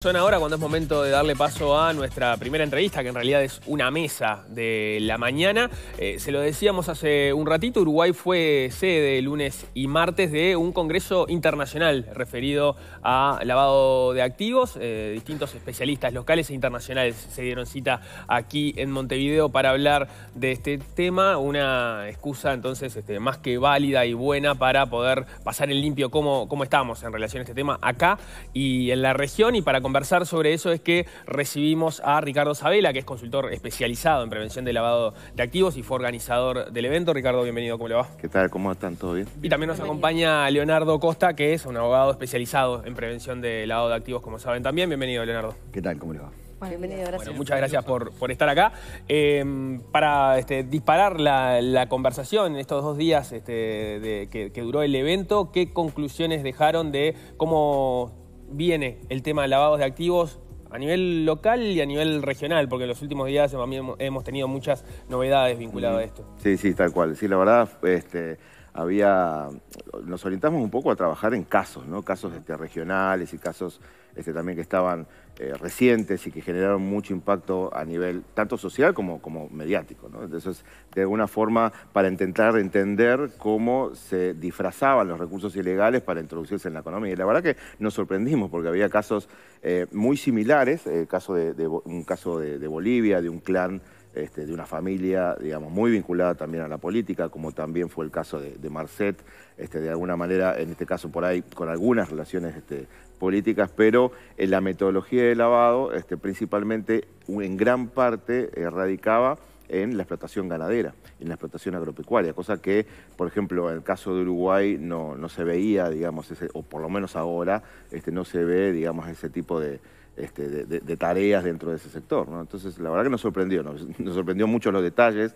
Son ahora cuando es momento de darle paso a nuestra primera entrevista, que en realidad es una mesa de la mañana. Eh, se lo decíamos hace un ratito, Uruguay fue sede lunes y martes de un congreso internacional referido a lavado de activos. Eh, distintos especialistas locales e internacionales se dieron cita aquí en Montevideo para hablar de este tema. Una excusa entonces este, más que válida y buena para poder pasar en limpio cómo, cómo estamos en relación a este tema acá y en la región y para conversar sobre eso es que recibimos a Ricardo Sabela, que es consultor especializado en prevención de lavado de activos y fue organizador del evento. Ricardo, bienvenido, ¿cómo le va? ¿Qué tal? ¿Cómo están? ¿Todo bien? Y también nos acompaña Leonardo Costa, que es un abogado especializado en prevención de lavado de activos, como saben también. Bienvenido, Leonardo. ¿Qué tal? ¿Cómo le va? Bienvenido, gracias. Bueno, muchas gracias por, estar acá. Em, para este, disparar la, conversación en estos dos días este, que, duró el evento, ¿qué conclusiones dejaron de cómo viene el tema de lavados de activos a nivel local y a nivel regional, porque en los últimos días hemos tenido muchas novedades vinculadas a esto. Sí, sí, tal cual. Sí, la verdad, este había, nos orientamos un poco a trabajar en casos, ¿no? casos este, regionales y casos este, también que estaban eh, recientes y que generaron mucho impacto a nivel tanto social como, como mediático. ¿no? Entonces, de alguna forma, para intentar entender cómo se disfrazaban los recursos ilegales para introducirse en la economía. Y la verdad que nos sorprendimos porque había casos eh, muy similares, el caso de, un caso de Bolivia, de un clan este, de una familia, digamos, muy vinculada también a la política, como también fue el caso de, Marcet, este, de alguna manera, en este caso por ahí, con algunas relaciones este, políticas, pero la metodología de lavado, principalmente, en gran parte, eh, radicaba en la explotación ganadera, en la explotación agropecuaria, cosa que, por ejemplo, en el caso de Uruguay no, no se veía, digamos, o por lo menos ahora, no se ve, digamos, ese tipo de, este, de, tareas dentro de ese sector. Entonces, la verdad que nos sorprendió, nos, sorprendió mucho los detalles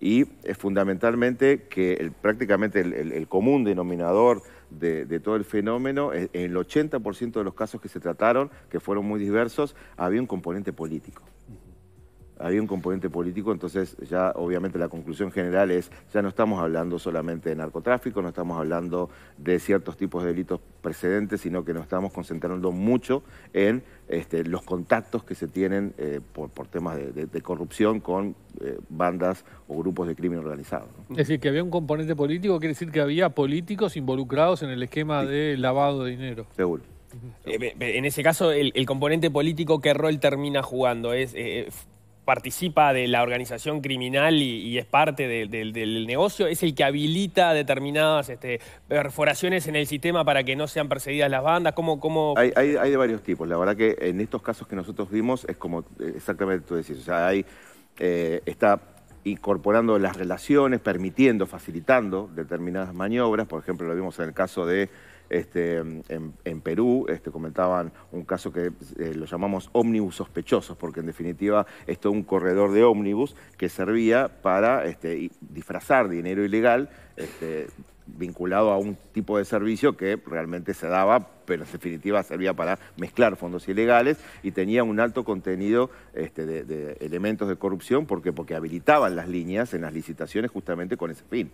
y es fundamentalmente que prácticamente el, común denominador de, de, todo el fenómeno, en el 80% de los casos que se trataron, que fueron muy diversos, había un componente político había un componente político, entonces ya obviamente la conclusión general es, ya no estamos hablando solamente de narcotráfico, no estamos hablando de ciertos tipos de delitos precedentes, sino que nos estamos concentrando mucho en este, los contactos que se tienen eh, por, por, temas de, corrupción con eh, bandas o grupos de crimen organizado. Es decir, que había un componente político, quiere decir que había políticos involucrados en el esquema de lavado de dinero. Seguro. Eh, en ese caso, el, componente político, ¿qué rol termina jugando? ¿Es, participa de la organización criminal y, es parte del negocio, es el que habilita determinadas este, perforaciones en el sistema para que no sean perseguidas las bandas? ¿Cómo, cómo... Hay, de varios tipos. La verdad que en estos casos que nosotros vimos es como eh, exactamente tú decís. O sea, hay, eh, está incorporando las relaciones, permitiendo, facilitando determinadas maniobras. Por ejemplo, lo vimos en el caso de este, en, Perú, este, comentaban un caso que eh, lo llamamos ómnibus sospechosos, porque en definitiva esto es un corredor de ómnibus que servía para este, disfrazar dinero ilegal, vinculado a un tipo de servicio que realmente se daba, pero en definitiva servía para mezclar fondos ilegales y tenía un alto contenido este, de, elementos de corrupción porque, porque habilitaban las líneas en las licitaciones justamente con ese fin.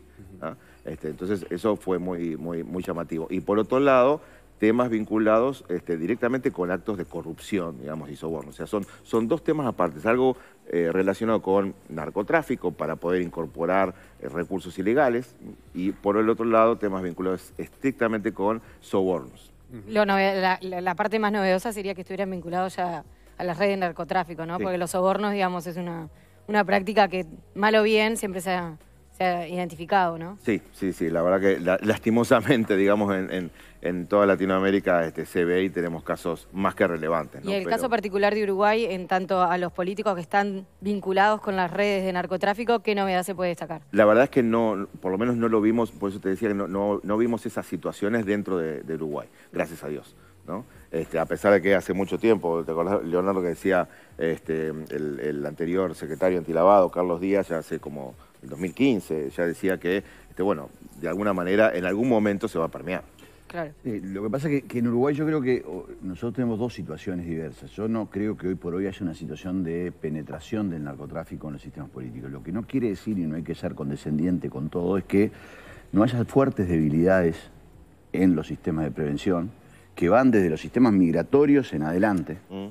Este, entonces eso fue muy, muy, muy llamativo. Y por otro lado, temas vinculados este, directamente con actos de corrupción, digamos, y sobornos. O sea, son, son dos temas aparte. algo eh, relacionado con narcotráfico para poder incorporar eh, recursos ilegales y por el otro lado temas vinculados estrictamente con sobornos. la, parte más novedosa sería que estuvieran vinculados ya a las redes de narcotráfico, ¿no? Porque los sobornos, digamos, es una, una práctica que, mal o bien, siempre se ha, identificado, ¿no? Sí, sí, sí. La verdad que lastimosamente, digamos, en en toda Latinoamérica este, se tenemos casos más que relevantes. Y el caso particular de Uruguay, en tanto a los políticos que están vinculados con las redes de narcotráfico, ¿qué novedad se puede destacar? La verdad es que no, por lo menos no lo vimos, por eso te decía que no, vimos esas situaciones dentro de, Uruguay, gracias a Dios. Este, a pesar de que hace mucho tiempo, ¿te acordás, Leonardo, que decía este, el, anterior secretario antilavado, Carlos Díaz, ya hace como el 2015, ya decía que, este, bueno, de alguna manera, en algún momento se va a permear. Eh, lo que pasa es que, en Uruguay yo creo que nosotros tenemos dos situaciones diversas. Yo no creo que hoy por hoy haya una situación de penetración del narcotráfico en los sistemas políticos. Lo que no quiere decir, y no hay que ser condescendiente con todo, es que no haya fuertes debilidades en los sistemas de prevención que van desde los sistemas migratorios en adelante. Mm.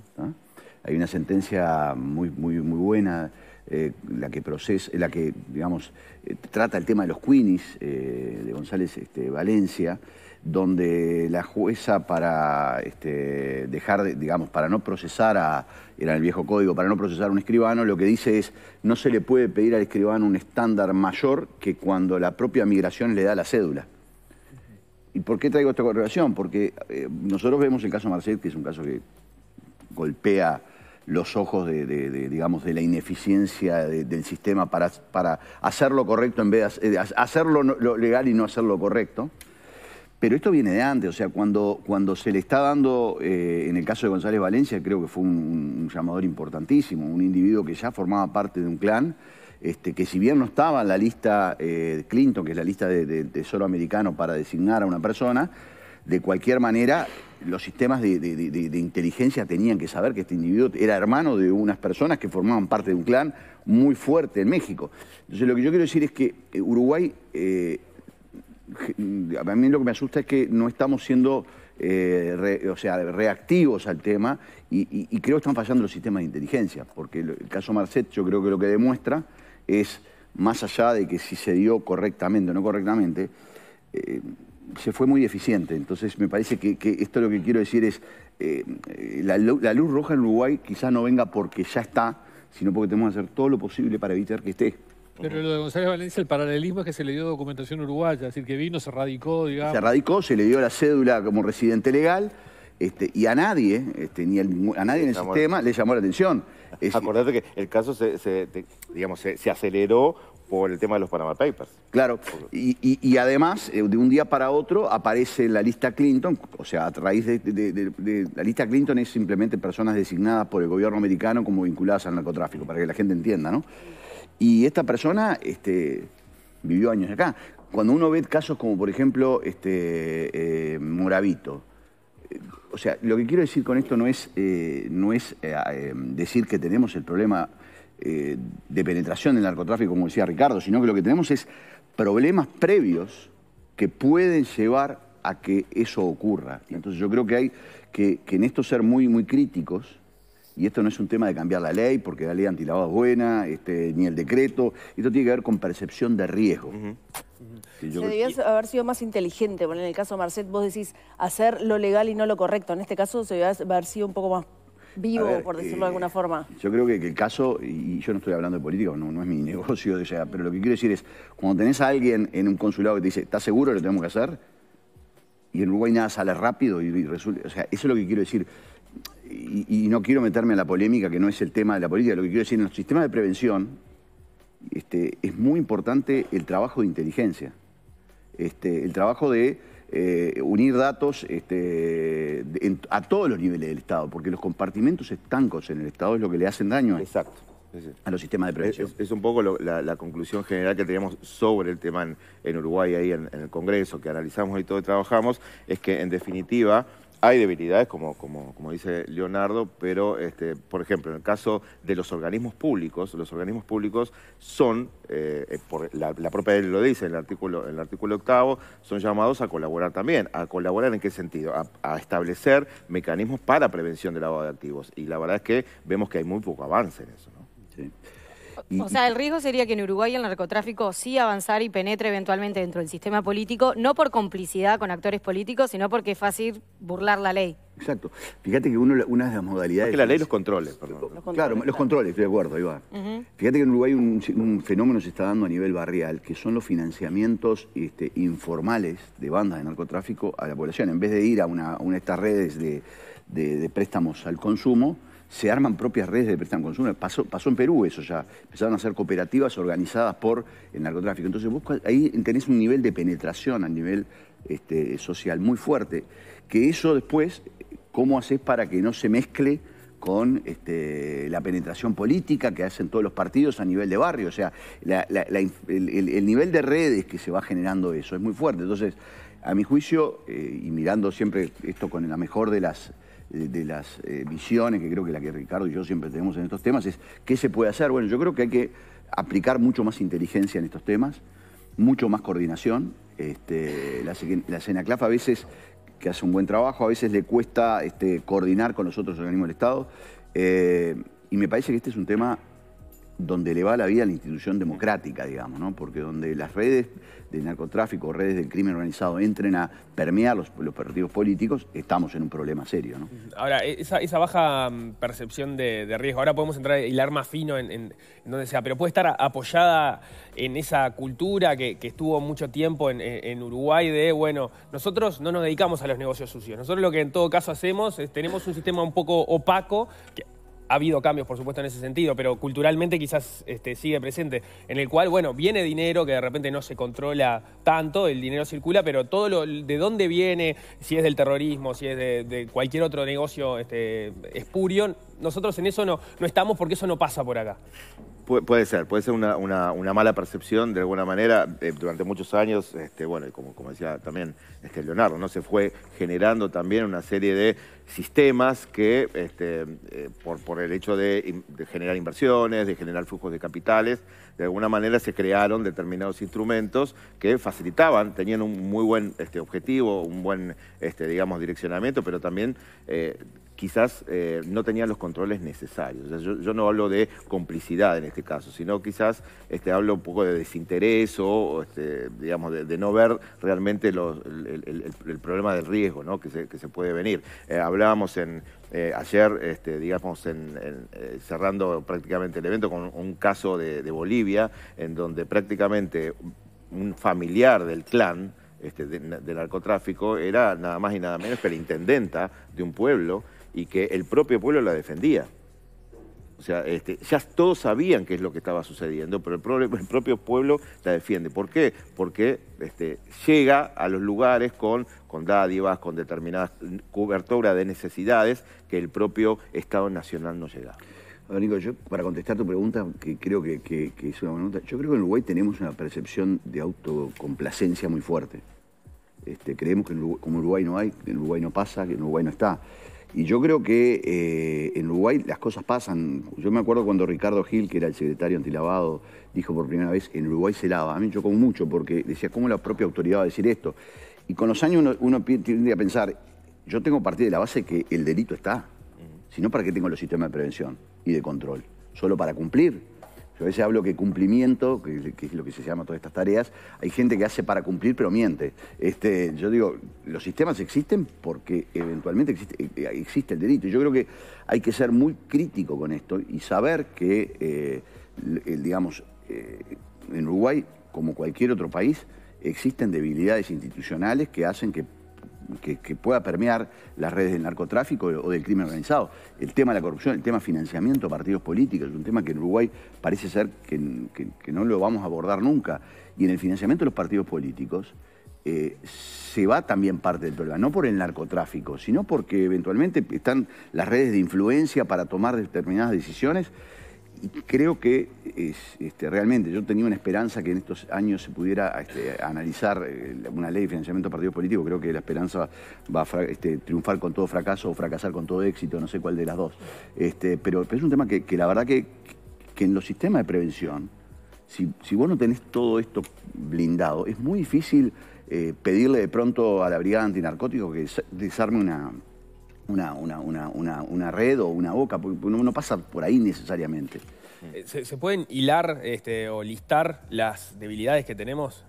Hay una sentencia muy, muy, muy buena eh, la que procesa, la que, digamos, eh, trata el tema de los Queenies, de González este, Valencia, donde la jueza para este, dejar, de, digamos, para no procesar a, era el viejo código, para no procesar a un escribano, lo que dice es, no se le puede pedir al escribano un estándar mayor que cuando la propia migración le da la cédula. ¿Y por qué traigo esta correlación? Porque eh, nosotros vemos el caso Marcet, que es un caso que golpea los ojos de, digamos, de la ineficiencia del sistema para, hacer lo correcto en vez de eh, hacerlo legal y no hacerlo correcto. Pero esto viene de antes, o sea, cuando, cuando se le está dando, eh, en el caso de González Valencia, creo que fue un, llamador importantísimo, un individuo que ya formaba parte de un clan, este, que si bien no estaba en la lista de eh, Clinton, que es la lista del de Tesoro Americano para designar a una persona, de cualquier manera los sistemas de, inteligencia tenían que saber que este individuo era hermano de unas personas que formaban parte de un clan muy fuerte en México. Entonces lo que yo quiero decir es que eh, Uruguay a mí lo que me asusta es que no estamos siendo eh, o sea, reactivos al tema y, creo que están fallando los sistemas de inteligencia, porque el, caso Marcet yo creo que lo que demuestra es, más allá de que si se dio correctamente o no correctamente, eh, se fue muy eficiente. Entonces me parece que, esto lo que quiero decir es, eh, la, la, luz roja en Uruguay quizás no venga porque ya está, sino porque tenemos que hacer todo lo posible para evitar que esté. Pero lo de González Valencia, el paralelismo es que se le dio documentación uruguaya, es decir, que vino, se radicó, digamos. Se radicó, se le dio la cédula como residente legal. Este, y a nadie, este, ni a nadie en el sistema le llamó la atención. Es, Acordate que el caso se, digamos, se, aceleró por el tema de los Panama Papers. Claro, y, además, eh, de un día para otro aparece la lista Clinton, o sea, a raíz de, La lista Clinton es simplemente personas designadas por el gobierno americano como vinculadas al narcotráfico, para que la gente entienda, ¿no? Y esta persona este, vivió años acá. Cuando uno ve casos como, por ejemplo, este, eh, Moravito, eh, o sea, lo que quiero decir con esto no es, eh, no es decir que tenemos el problema de penetración del narcotráfico, como decía Ricardo, sino que lo que tenemos es problemas previos que pueden llevar a que eso ocurra. Entonces yo creo que hay que, en esto ser muy, muy críticos y esto no es un tema de cambiar la ley, porque la ley antilavado es buena, este, ni el decreto, esto tiene que ver con percepción de riesgo. Se debía haber sido más inteligente, bueno en el caso de Marcet vos decís hacer lo legal y no lo correcto. En este caso se debía haber sido un poco más vivo, por decirlo de eh, alguna forma. Yo creo que, el caso, y yo no estoy hablando de política, no, es mi negocio, pero lo que quiero decir es, cuando tenés a alguien en un consulado que te dice, ¿estás seguro lo tenemos que hacer? Y en Uruguay nada sale rápido y, y resulta... O sea, eso es lo que quiero decir y, no quiero meterme a la polémica, que no es el tema de la política, lo que quiero decir, en los sistemas de prevención este, es muy importante el trabajo de inteligencia, este, el trabajo de eh, unir datos este, a todos los niveles del Estado, porque los compartimentos estancos en el Estado es lo que le hacen daño a, Exacto. a los sistemas de prevención. Es, un poco la, conclusión general que teníamos sobre el tema en, Uruguay, ahí en, el Congreso, que analizamos y todo trabajamos, es que en definitiva hay debilidades, como, como, dice Leonardo, pero, este, por ejemplo, en el caso de los organismos públicos, los organismos públicos son, eh, eh, por la, propia ley lo dice en el, artículo, en el artículo octavo, son llamados a colaborar también. ¿A colaborar en qué sentido? A, establecer mecanismos para prevención del lavado de activos. Y la verdad es que vemos que hay muy poco avance en eso. ¿no? Sí. O sea, el riesgo sería que en Uruguay el narcotráfico sí avanzara y penetre eventualmente dentro del sistema político, no por complicidad con actores políticos, sino porque es fácil burlar la ley. Exacto. Fíjate que una de las modalidades... que la ley los controles, perdón. Los claro, los controles, estoy de acuerdo, Iván. Fíjate que en Uruguay un, fenómeno se está dando a nivel barrial, que son los financiamientos este, informales de bandas de narcotráfico a la población. En vez de ir a una, de estas redes de préstamos al consumo se arman propias redes de préstamo consumo. Pasó, en Perú eso ya. Empezaron a ser cooperativas organizadas por el narcotráfico. Entonces vos ahí tenés un nivel de penetración a nivel este, social muy fuerte. Que eso después, ¿cómo haces para que no se mezcle con este, la penetración política que hacen todos los partidos a nivel de barrio? O sea, el, nivel de redes que se va generando eso es muy fuerte. Entonces, a mi juicio, eh, y mirando siempre esto con la mejor de las eh, de las eh, visiones, que creo que la que Ricardo y yo siempre tenemos en estos temas, es qué se puede hacer. Bueno, yo creo que hay que aplicar mucho más inteligencia en estos temas, mucho más coordinación. Este, la, la CENACLAF a veces, que hace un buen trabajo, a veces le cuesta este, coordinar con los otros organismos del Estado. Eh, y me parece que este es un tema donde le va la vida a la institución democrática, digamos, ¿no? Porque donde las redes de narcotráfico, redes del crimen organizado entren a permear los, los partidos políticos, estamos en un problema serio, ¿no? Ahora, e, esa, baja mm, percepción de, riesgo, ahora podemos entrar y hilar más fino en, donde sea, pero puede estar apoyada en esa cultura que, estuvo mucho tiempo en, en, Uruguay de, bueno, nosotros no nos dedicamos a los negocios sucios, nosotros lo que en todo caso hacemos es, tenemos un sistema un poco opaco, que ha habido cambios, por supuesto, en ese sentido, pero culturalmente quizás este, sigue presente, en el cual, bueno, viene dinero que de repente no se controla tanto, el dinero circula, pero todo lo de dónde viene, si es del terrorismo, si es de, cualquier otro negocio este, espurio, nosotros en eso no, no estamos porque eso no pasa por acá puede ser, puede ser una, mala percepción de alguna manera. Eh, durante muchos años, este, bueno, como, como decía también este, Leonardo, ¿no? se fue generando también una serie de sistemas que, este, eh, por, por, el hecho de, generar inversiones, de generar flujos de capitales, de alguna manera se crearon determinados instrumentos que facilitaban, tenían un muy buen este, objetivo, un buen, este, digamos, direccionamiento, pero también... Eh, quizás eh, no tenían los controles necesarios. yo, no hablo de complicidad en este caso, sino quizás este, hablo un poco de desinterés o, este, digamos, de, no ver realmente el, problema del riesgo que, se, puede venir. Eh, hablábamos en, eh, ayer, este, digamos, en, cerrando prácticamente el evento con un caso de, Bolivia, en donde prácticamente un familiar del clan del narcotráfico era nada más y nada menos que la intendenta de un pueblo y que el propio pueblo la defendía. O sea, este, ya todos sabían qué es lo que estaba sucediendo, pero el, propio pueblo la defiende. ¿Por qué? Porque este, llega a los lugares con, dádivas, con determinadas cobertura de necesidades que el propio Estado Nacional no llega. A Nico, yo para contestar tu pregunta, que creo que, que, es una pregunta, yo creo que en Uruguay tenemos una percepción de autocomplacencia muy fuerte. Este, creemos que en como Uruguay no hay, que en Uruguay no pasa, que en Uruguay no está. Y yo creo que eh, en Uruguay las cosas pasan. Yo me acuerdo cuando Ricardo Gil, que era el secretario antilavado, dijo por primera vez, en Uruguay se lava. A mí me chocó mucho porque decía, ¿cómo la propia autoridad va a decir esto? Y con los años uno, tiende a pensar, yo tengo partir de la base que el delito está, sino para qué tengo los sistemas de prevención y de control, solo para cumplir. Yo a veces hablo que cumplimiento, que, es lo que se llama todas estas tareas, hay gente que hace para cumplir pero miente. Este, yo digo, los sistemas existen porque eventualmente existe, eh, el delito. Y yo creo que hay que ser muy crítico con esto y saber que, eh, digamos, eh, en Uruguay, como cualquier otro país, existen debilidades institucionales que hacen que que, pueda permear las redes del narcotráfico o del crimen organizado. El tema de la corrupción, el tema financiamiento de partidos políticos, es un tema que en Uruguay parece ser que, no lo vamos a abordar nunca. Y en el financiamiento de los partidos políticos eh, se va también parte del problema, no por el narcotráfico, sino porque eventualmente están las redes de influencia para tomar determinadas decisiones creo que este, realmente yo tenía una esperanza que en estos años se pudiera este, analizar eh, una ley de financiamiento de partidos políticos. Creo que la esperanza va a este, triunfar con todo fracaso o fracasar con todo éxito, no sé cuál de las dos. pero, es un tema que, la verdad que, en los sistemas de prevención, si, si, vos no tenés todo esto blindado, es muy difícil eh, pedirle de pronto a la brigada antinarcótico que desarme una una, una, una, una red o una boca, porque uno no pasa por ahí necesariamente. Eh, ¿Se, pueden hilar este, o listar las debilidades que tenemos?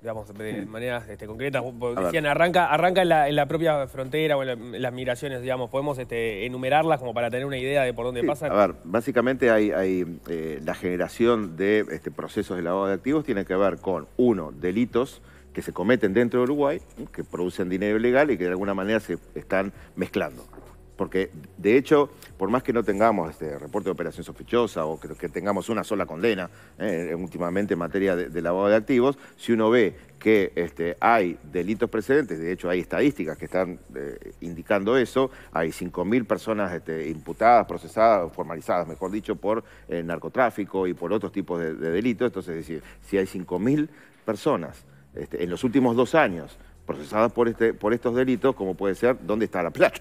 Digamos, de manera maneras este, concretas. Decían, arranca, arranca en, la, en la propia frontera o en, las migraciones, digamos. ¿Podemos este, enumerarlas como para tener una idea de por dónde pasa pasan? A ver, básicamente hay, hay eh, la generación de este, procesos de lavado de activos tiene que ver con, uno, delitos que se cometen dentro de Uruguay, que producen dinero ilegal y que de alguna manera se están mezclando. Porque, de hecho, por más que no tengamos este reporte de operación sospechosa o que, tengamos una sola condena eh, últimamente en materia de, lavado de activos, si uno ve que este, hay delitos precedentes, de hecho hay estadísticas que están eh, indicando eso, hay 5.000 personas este, imputadas, procesadas, formalizadas, mejor dicho, por eh, narcotráfico y por otros tipos de, de delitos, entonces es decir, si hay 5.000 personas este, en los últimos dos años procesadas por, este, por estos delitos, como puede ser, ¿dónde está la plata?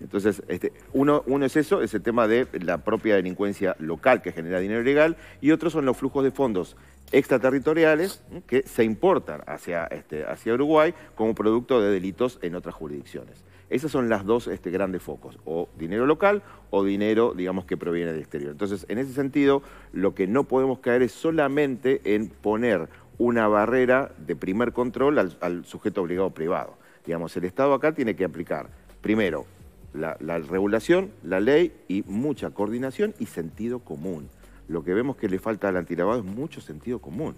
Entonces, este, uno, uno es eso, es el tema de la propia delincuencia local que genera dinero ilegal, y otros son los flujos de fondos extraterritoriales que se importan hacia, este, hacia Uruguay como producto de delitos en otras jurisdicciones. Esos son los dos este, grandes focos, o dinero local o dinero, digamos, que proviene del exterior. Entonces, en ese sentido, lo que no podemos caer es solamente en poner una barrera de primer control al, sujeto obligado privado. Digamos, el Estado acá tiene que aplicar, primero, la, regulación, la ley y mucha coordinación y sentido común. Lo que vemos que le falta al antilavado es mucho sentido común.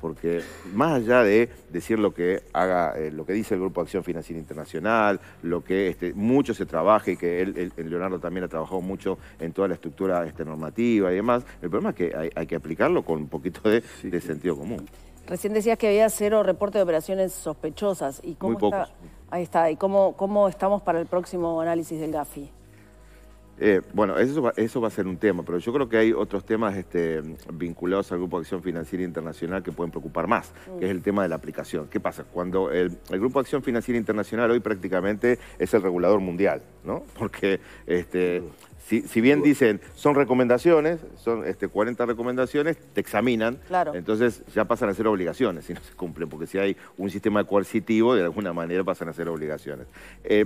Porque más allá de decir lo que haga, eh, lo que dice el Grupo de Acción Financiera Internacional, lo que este, mucho se trabaja y que él, Leonardo también ha trabajado mucho en toda la estructura este, normativa y demás, el problema es que hay, que aplicarlo con un poquito de sentido común. Recién decías que había cero reporte de operaciones sospechosas. ¿Y cómo está? Ahí está. ¿Y cómo, cómo estamos para el próximo análisis del GAFI? Eh, bueno, eso va, eso va a ser un tema, pero yo creo que hay otros temas este, vinculados al Grupo de Acción Financiera Internacional que pueden preocupar más, mm. que es el tema de la aplicación. ¿Qué pasa? Cuando el, Grupo de Acción Financiera Internacional hoy prácticamente es el regulador mundial, ¿no? Porque este, si, bien dicen, son recomendaciones, son 40 este, recomendaciones, te examinan, entonces ya pasan a ser obligaciones si no se cumplen, porque si hay un sistema coercitivo, de alguna manera pasan a ser obligaciones. Eh,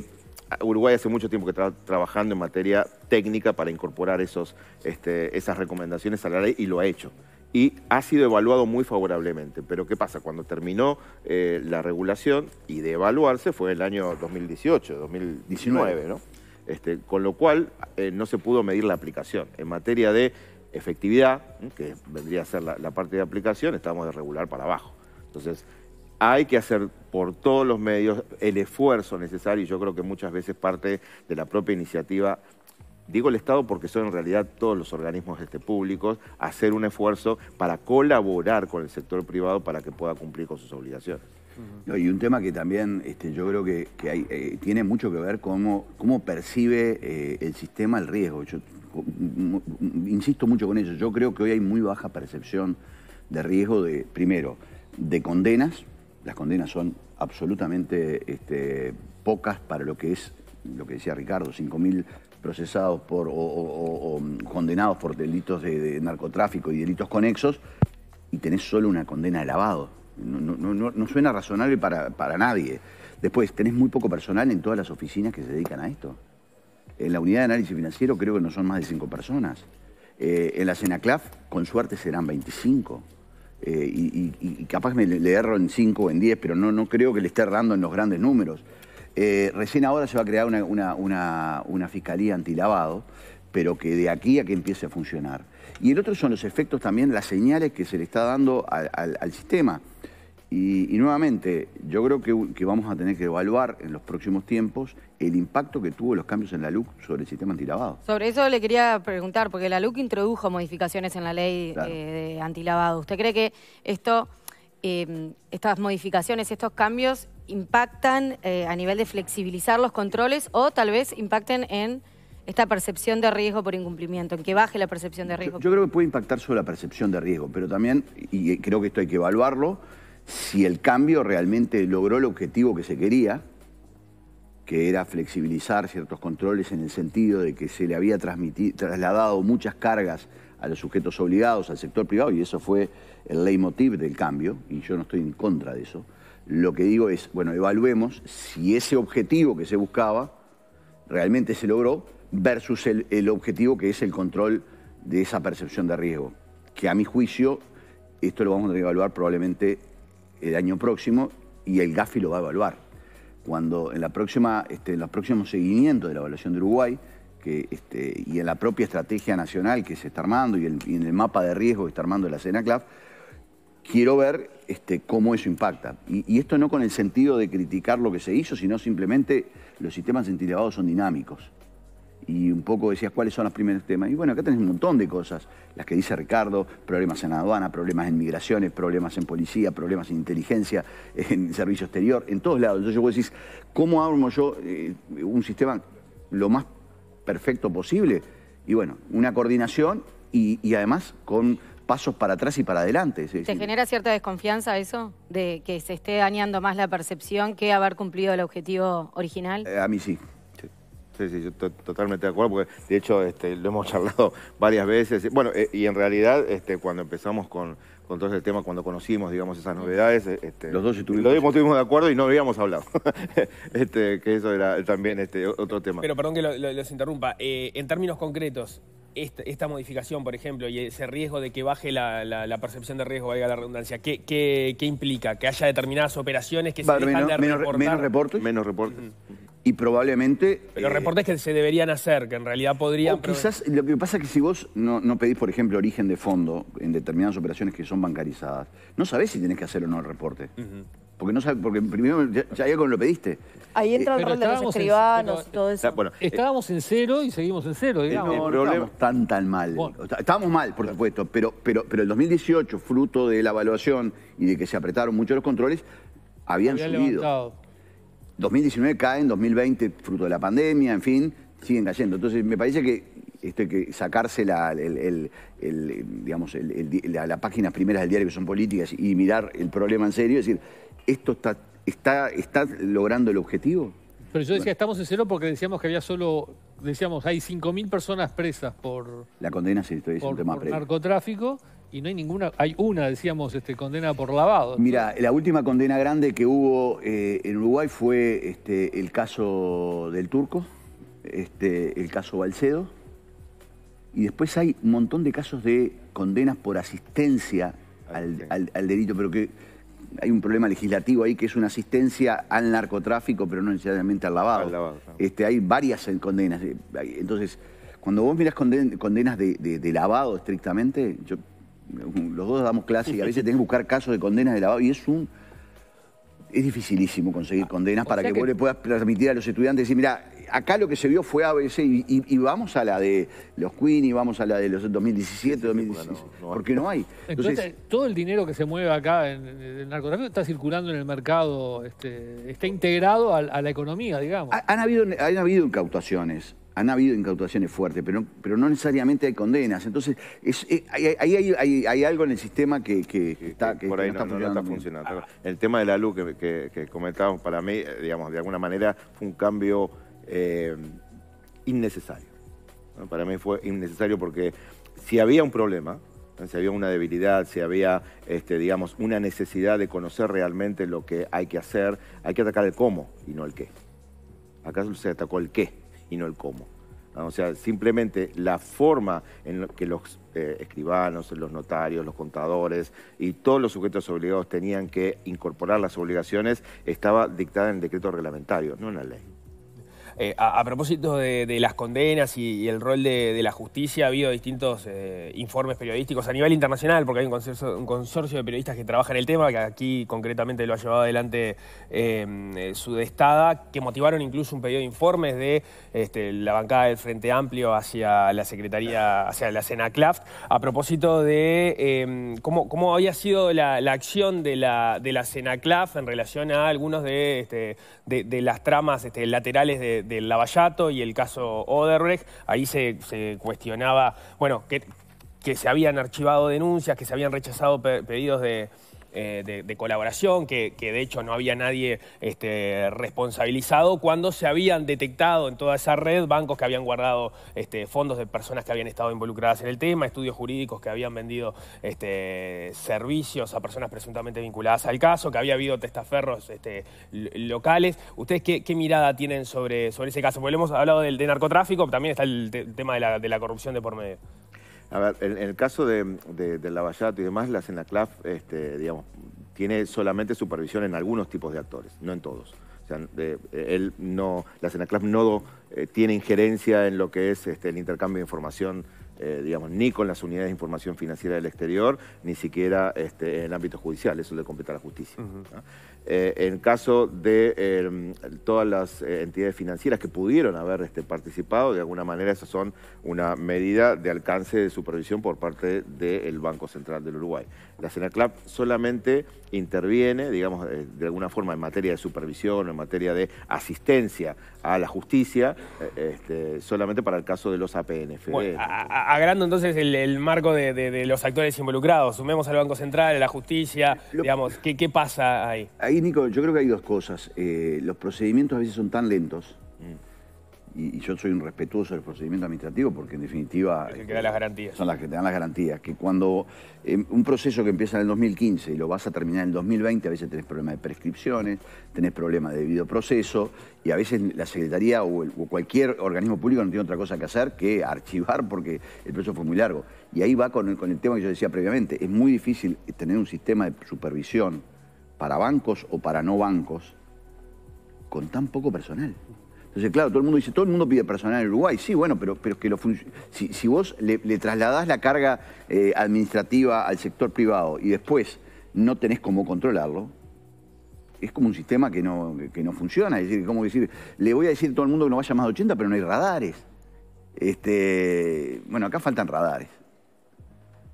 Uruguay hace mucho tiempo que está trabajando en materia técnica para incorporar esos, este, esas recomendaciones a la ley y lo ha hecho y ha sido evaluado muy favorablemente. Pero ¿qué pasa? Cuando terminó eh, la regulación y de evaluarse fue el año 2018, 2019, ¿no? Este, con lo cual eh, no se pudo medir la aplicación. En materia de efectividad, que vendría a ser la, parte de aplicación, estamos de regular para abajo. Entonces, hay que hacer por todos los medios el esfuerzo necesario y yo creo que muchas veces parte de la propia iniciativa, digo el Estado porque son en realidad todos los organismos este, públicos, hacer un esfuerzo para colaborar con el sector privado para que pueda cumplir con sus obligaciones y un tema que también este, yo creo que, eh, tiene mucho que ver cómo, cómo percibe eh, el sistema el riesgo. Yo insisto mucho con eso. Yo creo que hoy hay muy baja percepción de riesgo de, primero, de condenas. Las condenas son absolutamente este, pocas para lo que es, lo que decía Ricardo, 5.000 procesados por, o, mm, condenados por delitos de, de narcotráfico y delitos conexos, y tenés solo una condena de lavado no, no, no, suena razonable para, nadie. Después, tenés muy poco personal en todas las oficinas que se dedican a esto. En la unidad de análisis financiero creo que no son más de cinco personas. Eh, en la CENACLAF, con suerte, serán 25. Eh, y, capaz me le, erro en 5 o en 10, pero no, no creo que le esté errando en los grandes números. Eh, recién ahora se va a crear una, fiscalía antilavado, pero que de aquí a que empiece a funcionar. Y el otro son los efectos también, las señales que se le está dando al sistema. Y, nuevamente, yo creo que, vamos a tener que evaluar en los próximos tiempos el impacto que tuvo los cambios en la LUC sobre el sistema antilavado. Sobre eso le quería preguntar, porque la LUC introdujo modificaciones en la ley eh, de antilavado. ¿Usted cree que esto, eh, estas modificaciones, estos cambios impactan eh, a nivel de flexibilizar los controles o tal vez impacten en esta percepción de riesgo por incumplimiento, en que baje la percepción de riesgo? yo creo que puede impactar sobre la percepción de riesgo, pero también, y creo que esto hay que evaluarlo, si el cambio realmente logró el objetivo que se quería, que era flexibilizar ciertos controles en el sentido de que se le había trasladado muchas cargas a los sujetos obligados, al sector privado, y eso fue el leitmotiv del cambio, y yo no estoy en contra de eso. Lo que digo es, bueno, evaluemos si ese objetivo que se buscaba realmente se logró versus el, objetivo que es el control de esa percepción de riesgo, que a mi juicio, esto lo vamos a evaluar probablemente el año próximo y el GAFI lo va a evaluar. Cuando en, la próxima, este, los próximos seguimientos de la evaluación de Uruguay que, este, y en la propia estrategia nacional que se está armando y, en el mapa de riesgo que está armando la CENACLAF, quiero ver este, cómo eso impacta. Y, esto no con el sentido de criticar lo que se hizo, sino simplemente los sistemas antilevados son dinámicos y un poco decías cuáles son los primeros temas. Y bueno, acá tenés un montón de cosas, las que dice Ricardo, problemas en aduana, problemas en migraciones, problemas en policía, problemas en inteligencia, en servicio exterior, en todos lados. Entonces vos decís, ¿cómo armo yo eh, un sistema lo más perfecto posible? Y bueno, una coordinación y, además con pasos para atrás y para adelante. se genera cierta desconfianza eso? ¿De que se esté dañando más la percepción que haber cumplido el objetivo original? Eh, a mí sí. Sí, sí, yo totalmente de acuerdo, porque de hecho este, lo hemos charlado varias veces. Bueno, eh, y en realidad este, cuando empezamos con, todo ese tema, cuando conocimos, digamos, esas novedades... Este, Los dos estuvimos... de acuerdo y no habíamos hablado. este, que eso era también este, otro tema. Pero perdón que lo, los interrumpa. Eh, en términos concretos, esta, modificación, por ejemplo, y ese riesgo de que baje la, la, percepción de riesgo, valga la redundancia, ¿qué, ¿qué, qué, implica? ¿Que haya determinadas operaciones que se menos, Menos reportes. Menos reportes y probablemente... Pero eh, reportes que se deberían hacer, que en realidad podrían... quizás lo que pasa es que si vos no, pedís, por ejemplo, origen de fondo en determinadas operaciones que son bancarizadas, no sabés si tenés que hacer o no el reporte. Porque no sabes, porque primero ya, ya lo pediste. Ahí eh, entra el de los escribanos y todo eso. Ah, eh, estábamos en cero y seguimos en cero, digamos. No, no tan tan mal. Estábamos mal, por supuesto, pero, pero, pero el 2018, fruto de la evaluación y de que se apretaron mucho los controles, habían subido. 2019 caen, 2020 fruto de la pandemia, en fin, siguen cayendo. Entonces me parece que esto hay que sacarse la, el, el, digamos, la, la páginas primeras del diario que son políticas y mirar el problema en serio es decir, ¿esto está, está, está logrando el objetivo? Pero yo decía, estamos en cero porque decíamos que había solo, decíamos, hay 5.000 personas presas por... La condena, estoy diciendo, tema por narcotráfico y no hay ninguna, hay una, decíamos, este, condena por lavado. Mira, la última condena grande que hubo eh, en Uruguay fue este, el caso del turco, este, el caso Balcedo, y después hay un montón de casos de condenas por asistencia al, al delito, pero que hay un problema legislativo ahí que es una asistencia al narcotráfico, pero no necesariamente al lavado. este, hay varias condenas. Eh, entonces, cuando vos mirás condenas de, lavado estrictamente, yo, los dos damos clases y a veces tenés que buscar casos de condenas de lavado y es un... Es dificilísimo conseguir condenas para que, vos le puedas permitir a los estudiantes decir, mira, acá lo que se vio fue ABC y, y, vamos a la de los Queen y vamos a la de los 2017, 2016, porque no hay. Entonces, todo el dinero que se mueve acá en, el narcotráfico está circulando en el mercado, este, está integrado a, la economía, digamos. Han habido, han habido incautaciones, han habido incautaciones fuertes, pero, pero no necesariamente hay condenas. Entonces, es, eh, hay, algo en el sistema que, está, que Por ahí no, está funcionando. El tema de la luz que, comentábamos, para mí, eh, digamos, de alguna manera fue un cambio eh, innecesario. Para mí fue innecesario porque si había un problema, si había una debilidad, si había, este, digamos, una necesidad de conocer realmente lo que hay que hacer, hay que atacar el cómo y no el qué. acaso se atacó el qué y no el cómo. O sea, simplemente la forma en la que los eh, escribanos, los notarios, los contadores y todos los sujetos obligados tenían que incorporar las obligaciones estaba dictada en el decreto reglamentario, no en la ley. Eh, a, propósito de, las condenas y, el rol de, la justicia, ha habido distintos eh, informes periodísticos a nivel internacional, porque hay un consorcio, de periodistas que trabajan en el tema, que aquí concretamente lo ha llevado adelante em, eh, Sudestada, que motivaron incluso un pedido de informes de este, la bancada del Frente Amplio hacia la Secretaría, hacia la Senaclaft a propósito de em, cómo, había sido la, acción de la, Senaclaft en relación a algunos de, este, las tramas este, laterales de del Lavallato y el caso Oderbrecht. Ahí se, cuestionaba, bueno, que, que se habían archivado denuncias, que se habían rechazado pedidos de, eh, de, colaboración, que, de hecho no había nadie este, responsabilizado, cuando se habían detectado en toda esa red bancos que habían guardado este, fondos de personas que habían estado involucradas en el tema, estudios jurídicos que habían vendido este, servicios a personas presuntamente vinculadas al caso, que había habido testaferros este, locales. ¿Ustedes qué, mirada tienen sobre, sobre ese caso? Porque hemos hablado del, narcotráfico, también está el, tema de la, de la corrupción de por medio. A ver, en, el caso de, Lavallato y demás, la CENACLAF, este, tiene solamente supervisión en algunos tipos de actores, no en todos. O sea, eh, él no, la CENACLAF no eh, tiene injerencia en lo que es este, el intercambio de información eh, digamos, ni con las unidades de información financiera del exterior, ni siquiera este, en el ámbito judicial, eso le completar la justicia. Eh, en caso de em, todas las eh, entidades financieras que pudieron haber este, participado, de alguna manera esas son una medida de alcance de supervisión por parte del Banco Central del Uruguay. La CENACLAP solamente interviene, digamos, eh, de alguna forma en materia de supervisión, en materia de asistencia a la justicia, eh, este, solamente para el caso de los APNF. Bueno, agrando entonces el, marco de, los actores involucrados, sumemos al Banco Central, a la justicia, digamos, ¿qué, ¿qué, pasa ahí? Ahí, Nico, yo creo que hay dos cosas. Eh, los procedimientos a veces son tan lentos y, yo soy un respetuoso del procedimiento administrativo porque en definitiva... Son que las este, garantías. Son las que te dan las garantías. Que cuando eh, un proceso que empieza en el 2015 y lo vas a terminar en el 2020, a veces tenés problemas de prescripciones, tenés problemas de debido proceso y a veces la Secretaría o, cualquier organismo público no tiene otra cosa que hacer que archivar porque el proceso fue muy largo. Y ahí va con con el tema que yo decía previamente. Es muy difícil tener un sistema de supervisión para bancos o para no bancos con tan poco personal. Entonces, claro, todo el mundo dice, todo el mundo pide personal en Uruguay. Sí, bueno, pero, pero que lo si, vos le, le, trasladás la carga eh, administrativa al sector privado y después no tenés cómo controlarlo, es como un sistema que no, no funciona. Es decir, ¿cómo decir, le voy a decir a todo el mundo que no vaya más de 80, pero no hay radares. Este, bueno, acá faltan radares.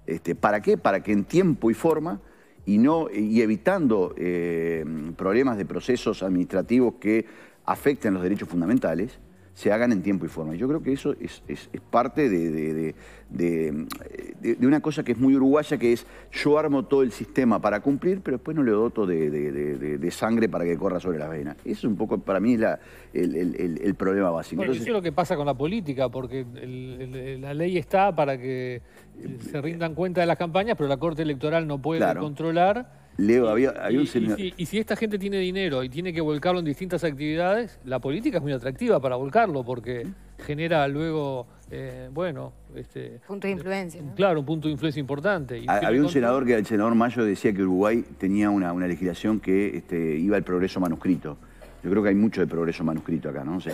Este, ¿Para qué? Para que en tiempo y forma y, no, y evitando eh, problemas de procesos administrativos que afecten los derechos fundamentales, se hagan en tiempo y forma. Yo creo que eso es, parte de, una cosa que es muy uruguaya, que es yo armo todo el sistema para cumplir, pero después no le doto de, sangre para que corra sobre las venas. Eso es un poco, para mí, el, problema básico. Bueno, eso es lo que pasa con la política, porque la ley está para que eh, se rindan cuenta de las campañas, pero la Corte Electoral no puede controlar Leo, había, un señor... Y si, esta gente tiene dinero y tiene que volcarlo en distintas actividades, la política es muy atractiva para volcarlo porque genera luego eh, bueno, este, punto de influencia. Claro, un punto de influencia importante. Había un senador que el senador Mayo decía que Uruguay tenía una, legislación que este, iba al progreso manuscrito. Yo creo que hay mucho de progreso manuscrito acá, ¿no? O sea,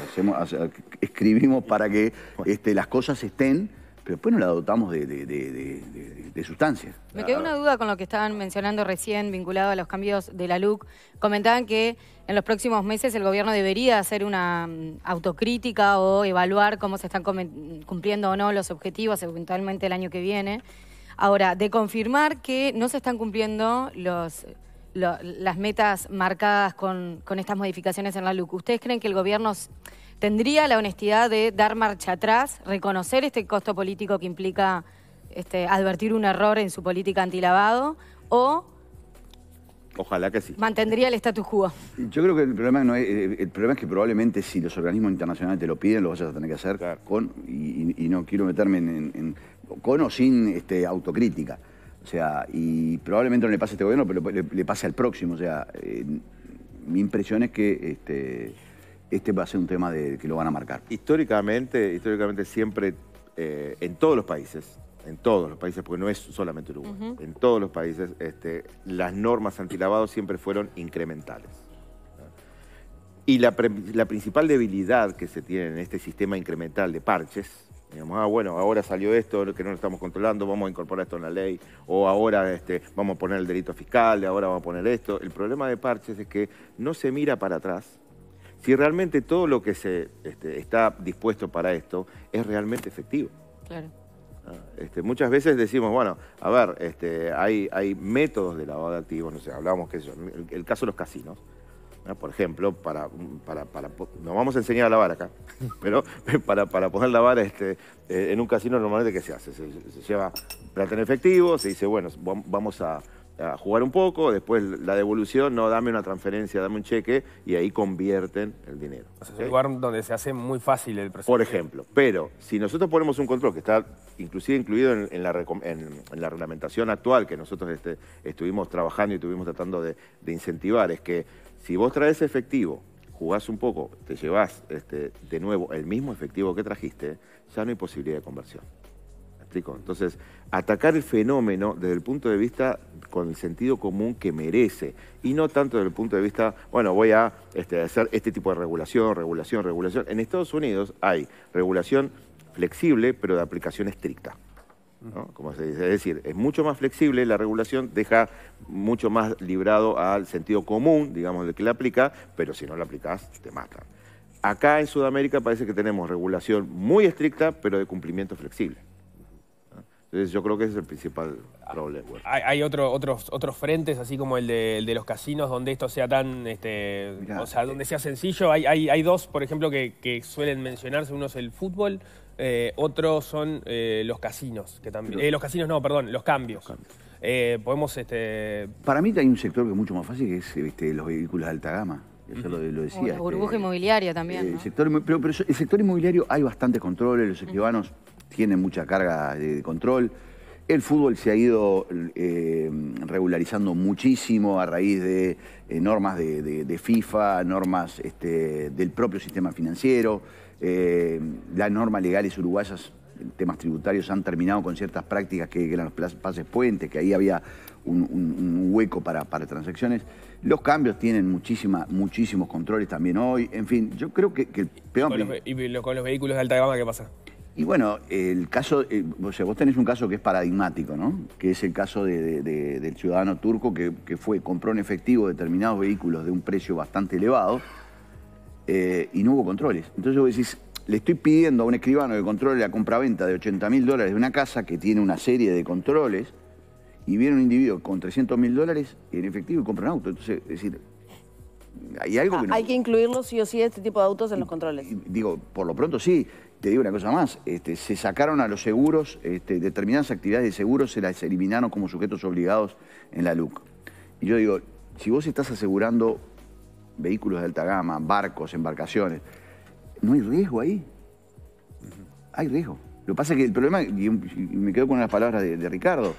escribimos para que este, las cosas estén pero después no la dotamos de, sustancias. Me quedó una duda con lo que estaban mencionando recién vinculado a los cambios de la LUC. Comentaban que en los próximos meses el gobierno debería hacer una mm, autocrítica o evaluar cómo se están cumpliendo o no los objetivos eventualmente el año que viene. Ahora, de confirmar que no se están cumpliendo las metas marcadas con estas modificaciones en la LUC, ¿ustedes creen que el gobierno tendría la honestidad de dar marcha atrás, reconocer este costo político que implica este, advertir un error en su política antilavado o... Ojalá que sí. Mantendría el status quo. Yo creo que el problema no es, eh, el problema es que probablemente si los organismos internacionales te lo piden, lo vas a tener que hacer con, y, no quiero meterme en, con o sin este, autocrítica. O sea, y probablemente no le pase a este gobierno, pero le, pase al próximo. O sea, eh, mi impresión es que este, este va a ser un tema de, que lo van a marcar. Históricamente, históricamente siempre, eh, en todos los países, en todos los países, porque no es solamente Uruguay, en todos los países este, las normas antilavados siempre fueron incrementales. Y la, principal debilidad que se tiene en este sistema incremental de parches, digamos, ah, bueno, ahora salió esto que no lo estamos controlando, vamos a incorporar esto en la ley, o ahora este, vamos a poner el delito fiscal, ahora vamos a poner esto. El problema de parches es que no se mira para atrás, si realmente todo lo que se este, está dispuesto para esto es realmente efectivo. Claro. Ah, este, muchas veces decimos, bueno, a ver, este, hay, hay métodos de lavado de activos, no sé, hablábamos que eso, el, caso de los casinos, por ejemplo, para, para, nos vamos a enseñar a lavar acá, pero para, para poder lavar este, eh, en un casino normalmente, ¿qué se hace? Se, se lleva plata en efectivo, se dice, bueno, vamos a a jugar un poco, después la devolución, no, dame una transferencia, dame un cheque, y ahí convierten el dinero. O sea, Es un lugar donde se hace muy fácil el proceso. Por ejemplo, pero si nosotros ponemos un control que está inclusive incluido en, la, reglamentación actual que nosotros este, estuvimos trabajando y estuvimos tratando de, incentivar, es que si vos traes efectivo, jugás un poco, te llevas este, de nuevo el mismo efectivo que trajiste, ya no hay posibilidad de conversión. Entonces atacar el fenómeno desde el punto de vista con el sentido común que merece y no tanto desde el punto de vista, bueno, voy a este, hacer este tipo de regulación, regulación, regulación. En Estados Unidos hay regulación flexible pero de aplicación estricta. Como se dice, es decir, es mucho más flexible la regulación, deja mucho más librado al sentido común, digamos, del que la aplica, pero si no la aplicas, te matan. Acá en Sudamérica parece que tenemos regulación muy estricta, pero de cumplimiento flexible. Entonces yo creo que ese es el principal problema. Hay, otros, otros frentes, así como el de, los casinos, donde esto sea tan, este, o sea, eh. donde sea sencillo. Hay, hay, hay dos, por ejemplo, que, suelen mencionarse. Uno es el fútbol, eh, otro son eh, los casinos, que también... los casinos no, perdón, los cambios. podemos... Este... Para mí hay un sector que es mucho más fácil, que es este, los vehículos de alta gama. Eso lo, decía. la este, burbuja inmobiliaria también. el sector, pero, pero, el sector inmobiliario hay bastantes controles, los escribanos tiene mucha carga de, control. El fútbol se ha ido eh, regularizando muchísimo a raíz de eh, normas de, FIFA, normas este, del propio sistema financiero. Eh, las normas legales uruguayas temas tributarios han terminado con ciertas prácticas que, eran los pases puentes, que ahí había un, hueco para, transacciones. Los cambios tienen muchísima, muchísimos controles también hoy. En fin, yo creo que, ¿Y con los vehículos de alta gama qué pasa? Y bueno, el caso, eh, o sea, vos tenés un caso que es paradigmático, ¿no? Que es el caso del ciudadano turco que, fue, compró en efectivo determinados vehículos de un precio bastante elevado eh, y no hubo controles. Entonces vos decís, le estoy pidiendo a un escribano que controle la compraventa de 80 mil dólares de una casa que tiene una serie de controles y viene un individuo con 300 mil dólares en efectivo y compra un auto. Entonces, es decir, hay algo ah, que no... Hay que incluirlo sí o sí este tipo de autos en los controles. Digo, por lo pronto sí. Te digo una cosa más, este, se sacaron a los seguros, este, determinadas actividades de seguros se las eliminaron como sujetos obligados en la LUC. Y yo digo, si vos estás asegurando vehículos de alta gama, barcos, embarcaciones, no hay riesgo ahí. Hay riesgo. Lo que pasa es que el problema, y me quedo con las palabras de, Ricardo,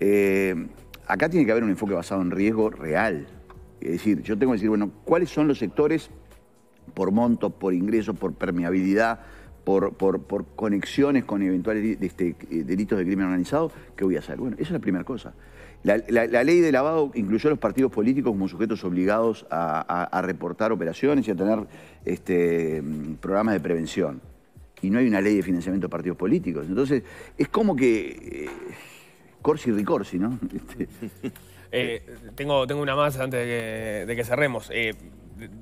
eh, acá tiene que haber un enfoque basado en riesgo real. Es decir, yo tengo que decir, bueno, ¿cuáles son los sectores por monto, por ingreso, por permeabilidad? por, conexiones con eventuales este, delitos de crimen organizado, ¿qué voy a hacer? Bueno, esa es la primera cosa. La, ley de lavado incluyó a los partidos políticos como sujetos obligados a, reportar operaciones y a tener este, programas de prevención. Y no hay una ley de financiamiento de partidos políticos. Entonces, es como que... Eh, corsi y ricorsi, ¿no? Este. Eh, tengo, tengo una más antes de que, cerremos. Eh,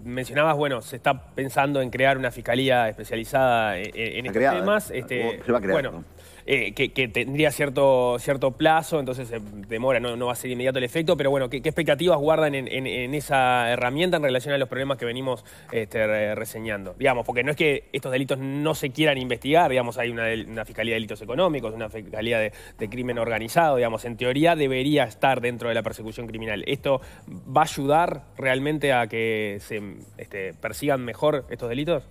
mencionabas, bueno, se está pensando en crear una fiscalía especializada e, e, en, estos temas. Este, va a crear, bueno, eh, que, tendría cierto, cierto plazo, entonces eh, demora, no, no, va a ser inmediato el efecto, pero bueno, ¿qué, expectativas guardan en, esa herramienta en relación a los problemas que venimos este, reseñando? Digamos, porque no es que estos delitos no se quieran investigar, digamos, hay una, Fiscalía de Delitos Económicos, una Fiscalía de, Crimen Organizado, digamos, en teoría debería estar dentro de la persecución criminal. ¿Esto va a ayudar realmente a que se este, persigan mejor estos delitos?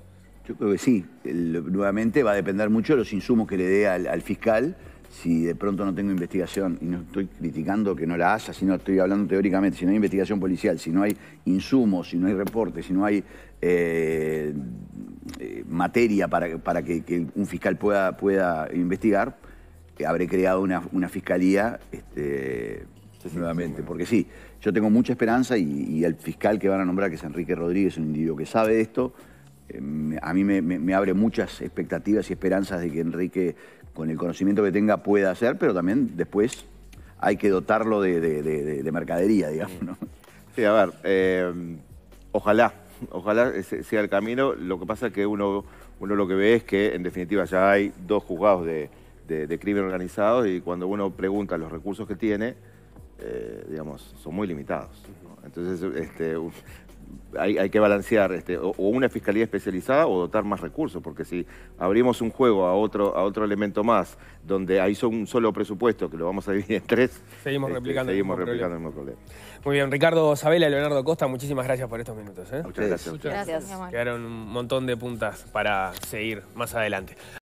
Yo creo que sí. nuevamente va a depender mucho de los insumos que le dé al, fiscal. Si de pronto no tengo investigación, y no estoy criticando que no la haya, sino estoy hablando teóricamente, si no hay investigación policial, si no hay insumos, si no hay reportes, si no hay eh, eh, materia para, para que, un fiscal pueda, pueda investigar, eh, habré creado una, fiscalía este, nuevamente. Porque sí, yo tengo mucha esperanza y, al el fiscal que van a nombrar, que es Enrique Rodríguez, un individuo que sabe de esto, Em, a mí me, abre muchas expectativas y esperanzas de que Enrique, con el conocimiento que tenga, pueda hacer, pero también después hay que dotarlo de, mercadería, digamos. Sí, a ver, em, ojalá, ojalá sea el camino. Lo que pasa es que uno, uno lo que ve es que, en definitiva, ya hay dos juzgados de, crimen organizado y cuando uno pregunta los recursos que tiene, eh, digamos, son muy limitados. Entonces, este, hay, que balancear este, o, una fiscalía especializada o dotar más recursos, porque si abrimos un juego a otro, a otro elemento más, donde ahí son un solo presupuesto, que lo vamos a dividir en tres, seguimos este, replicando, seguimos el, mismo problema. Muy bien, Ricardo Sabela y Leonardo Costa, muchísimas gracias por estos minutos. ¿eh? gracias. Muchas gracias. Quedaron un montón de puntas para seguir más adelante.